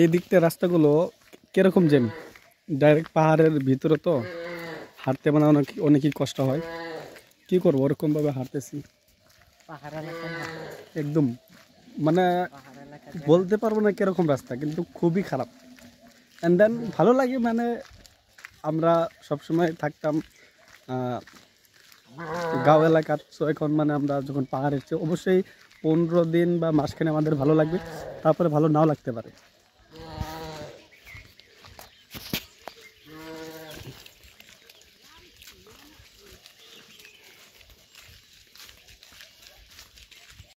এই দিকতে রাস্তাগুলো কীরকম জ্যাম ডাইরেক্ট পাহাড়ের ভিতরে তো হাঁটতে মানে অনেক অনেকই কষ্ট হয় কি করবো ওরকমভাবে হাঁটতেছি একদম মানে বলতে পারবো না কীরকম রাস্তা কিন্তু খুবই খারাপ অ্যান্ড দেন ভালো লাগে মানে আমরা সবসময় থাকতাম গাঁও এলাকার সো এখন মানে আমরা যখন পাহাড়ে এসেছি অবশ্যই পনেরো দিন বা মাসখানে আমাদের ভালো লাগবে তারপরে ভালো নাও লাগতে পারে